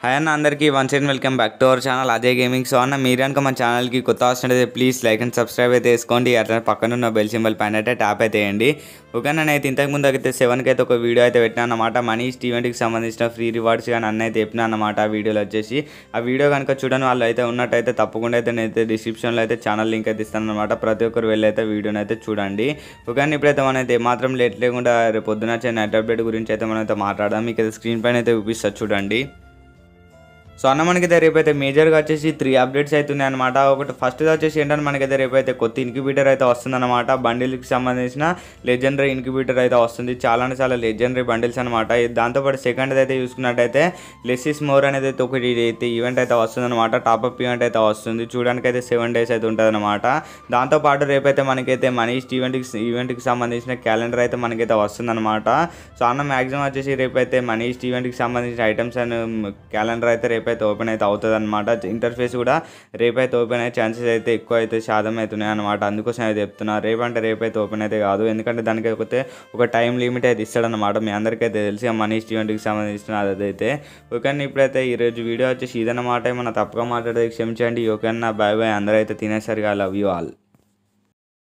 hi అన్న అందరికీ once and welcome back to our channel అదే గేమింగ్ సో అన్న మీరు కనుక మన ఛానల్కి కొత్త వస్తుంటే ప్లీజ్ లైక్ అండ్ సబ్స్క్రైబ్ అయితే వేసుకోండి అట్లా పక్కన ఉన్న బెల్ సింబల్ పైన అయితే ట్యాప్ అయితే వేయండి ఓకే అయితే ఇంతకుముందు అయితే సెవెన్కి అయితే ఒక వీడియో అయితే పెట్టినా అనమాట మనీ స్టీవెంట్కి సంబంధించిన ఫ్రీ రివార్డ్స్ కానీ అన్న అయితే చెప్పినా అనమాట ఆ వీడియోలో వచ్చేసి ఆ వీడియో కనుక చూడని వాళ్ళు అయితే ఉన్నట్టయితే తప్పకుండా అయితే నేను అయితే డిస్క్రిప్షన్లో అయితే ఛానల్ లింక్ అయితే ఇస్తాను అనమాట ప్రతి ఒక్కరు వెళ్ళి అయితే వీడియోని అయితే చూడండి ఓకే ఇప్పుడైతే మనం అయితే మాత్రం లేట్ లేకుండా రేపు పొద్దున వచ్చే నెట్ అప్డేట్ గురించి అయితే మనం అయితే మాట్లాడదాం మీకు అయితే స్క్రీన్ పైన అయితే చూపిస్తా చూడండి సో అన్న మనకైతే రేపైతే మేజర్గా వచ్చేసి త్రీ అప్డేట్స్ అవుతున్నాయి అనమాట ఒకటి ఫస్ట్ వచ్చేసి ఏంటంటే మనకైతే రేపైతే కొత్త ఇన్క్యూబేటర్ అయితే వస్తుందన్నమాట బండిల్కి సంబంధించిన లెజెండరీ ఇన్క్యూబేటర్ అయితే వస్తుంది చాలా చాలా లెజెండరీ బండిల్స్ అనమాట దాంతోపాటు సెకండ్ అయితే చూసుకున్నట్టయితే లెస్సిస్ మోర్ అనేది అయితే ఒకటి అయితే ఈవెంట్ అయితే వస్తుందన్నమాట టాప్అప్ ఈవెంట్ అయితే వస్తుంది చూడడానికి అయితే సెవెన్ డేస్ అయితే ఉంటుంది అనమాట దాంతోపాటు రేపైతే మనకైతే మనీ ఈవెంట్కి ఈవెంట్కి సంబంధించిన క్యాలెండర్ అయితే మనకైతే వస్తుందన్నమాట సో అన్న మ్యాక్సిమం వచ్చేసి రేపైతే మనీ ఈవెంట్కి సంబంధించిన ఐటమ్స్ అండ్ క్యాలెండర్ అయితే రేపు రేపైతే ఓపెన్ అయితే అవుతుంది అనమాట ఇంటర్ఫేస్ కూడా రేపైతే ఓపెన్ అయ్యే ఛాన్సెస్ అయితే ఎక్కువ అయితే శాతం అవుతున్నాయి అనమాట అందుకోసం అయితే చెప్తున్నా రేపంటే రేపైతే ఓపెన్ అయితే కాదు ఎందుకంటే దానికి అయితే ఒక టైం లిమిట్ అయితే ఇస్తాడనమాట మీ అందరికైతే తెలిసి ఆ మనీ స్టీవెంట్కి సంబంధించిన అదైతే ఓకే ఇప్పుడైతే ఈరోజు వీడియో వచ్చేసి ఇదన్నమాట ఏమన్నా తప్పగా మాట్లాడితే క్షమించండి ఓకే బాయ్ బాయ్ అందరూ అయితే తినేసరిగా లవ్ యూ ఆల్